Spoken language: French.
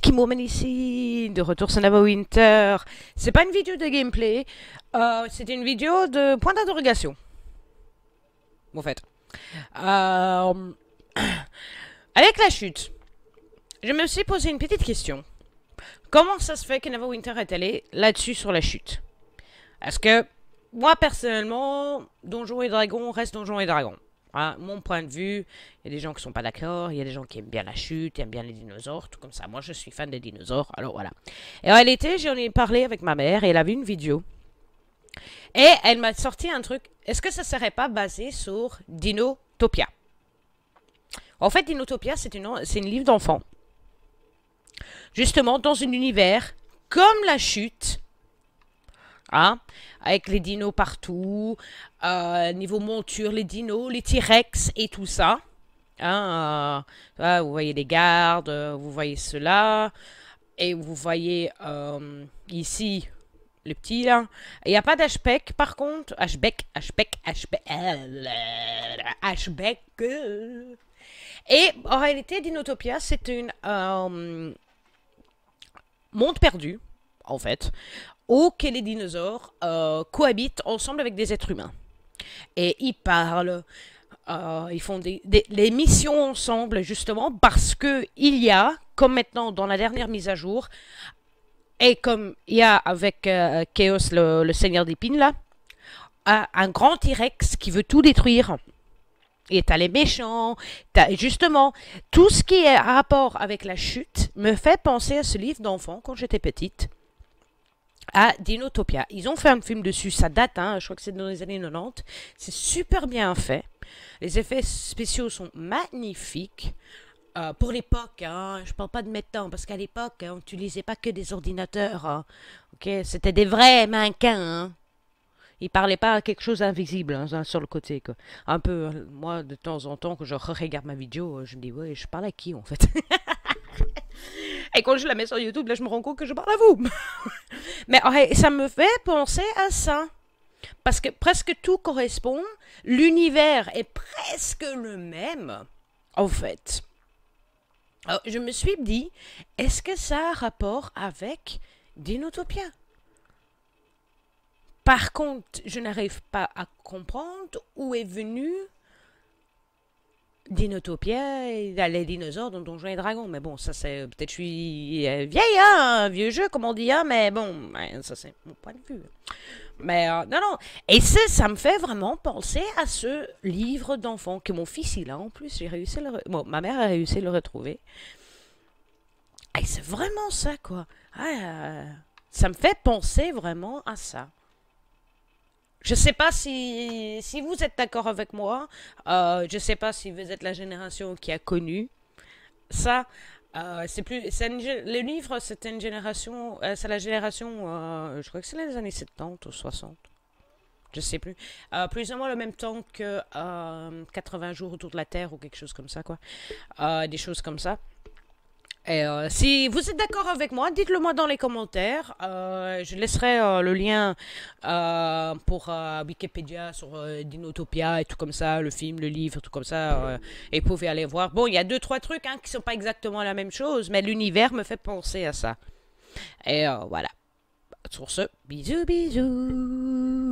qui moment ici, de retour Nava Winter. C'est pas une vidéo de gameplay, euh, c'est une vidéo de point d'interrogation. En fait. Euh, avec la chute, je me suis posé une petite question. Comment ça se fait que Nava Winter est allé là-dessus sur la chute Est-ce que moi personnellement, donjon et dragon reste donjon et Dragons mon point de vue, il y a des gens qui sont pas d'accord, il y a des gens qui aiment bien la chute, qui aiment bien les dinosaures, tout comme ça. Moi, je suis fan des dinosaures, alors voilà. Et en réalité, j'en ai parlé avec ma mère et elle a vu une vidéo. Et elle m'a sorti un truc. Est-ce que ça serait pas basé sur Dinotopia En fait, Dinotopia, c'est une, une livre d'enfant. Justement, dans un univers comme la chute, Hein, avec les dinos partout, euh, niveau monture, les dinos, les T-Rex et tout ça. Hein, euh, vous voyez les gardes, euh, vous voyez cela, et vous voyez ici le petit là. Il n'y a pas d'hpec par contre. hpec HPEC, hbec HPEC. Et en réalité, Dinotopia, c'est une monde perdu en fait, auquel les dinosaures euh, cohabitent ensemble avec des êtres humains. Et ils parlent, euh, ils font des, missions ensemble justement parce que il y a, comme maintenant dans la dernière mise à jour, et comme il y a avec euh, Chaos le, seigneur d'épines là, un, grand T-Rex qui veut tout détruire. Et t'as les méchants, justement, tout ce qui est rapport avec la chute me fait penser à ce livre d'enfant quand j'étais petite à Dinotopia. Ils ont fait un film dessus, ça date, hein, je crois que c'est dans les années 90. C'est super bien fait. Les effets spéciaux sont magnifiques. Euh, pour l'époque, hein, je ne parle pas de temps, parce qu'à l'époque, hein, on n'utilisait pas que des ordinateurs. Ok, C'était des vrais mannequins. Ils ne parlaient pas à quelque chose d'invisible sur le côté. Un peu, euh, moi, de temps en temps, quand je regarde ma vidéo, euh, je me dis, ouais, je parle à qui en fait Et quand je la mets sur YouTube, là, je me rends compte que je parle à vous. Mais ça me fait penser à ça. Parce que presque tout correspond. L'univers est presque le même, en fait. je me suis dit, est-ce que ça a rapport avec Dinotopia Par contre, je n'arrive pas à comprendre où est venu... Dinotopia, les dinosaures dans Donjons et Dragons. Mais bon, ça c'est. Peut-être je suis euh, vieille, un hein, vieux jeu, comme on dit, hein, mais bon, ben, ça c'est mon point de vue. Mais euh, non, non. Et ça, ça me fait vraiment penser à ce livre d'enfant que mon fils il a en plus. J'ai réussi ma mère a réussi à le retrouver. Et c'est vraiment ça, quoi. Ah, euh, ça me fait penser vraiment à ça. Je ne sais pas si, vous êtes d'accord avec moi. Euh, je sais pas si vous êtes la génération qui a connu ça. Euh, c'est plus, les livres, une génération, euh, c'est la génération, euh, je crois que c'est les années 70 ou 60, je sais plus, plus ou moins le même temps que 80 jours autour de la Terre ou quelque chose comme ça, quoi, des choses comme ça. Et euh, si vous êtes d'accord avec moi, dites-le moi dans les commentaires. Euh, je laisserai euh, le lien pour Wikipédia sur Dinotopia et tout comme ça, le film, le livre, tout comme ça. et vous pouvez aller voir. Bon, il y a deux, trois trucs hein, qui ne sont pas exactement la même chose, mais l'univers me fait penser à ça. Et voilà. Sur ce, bisous, bisous.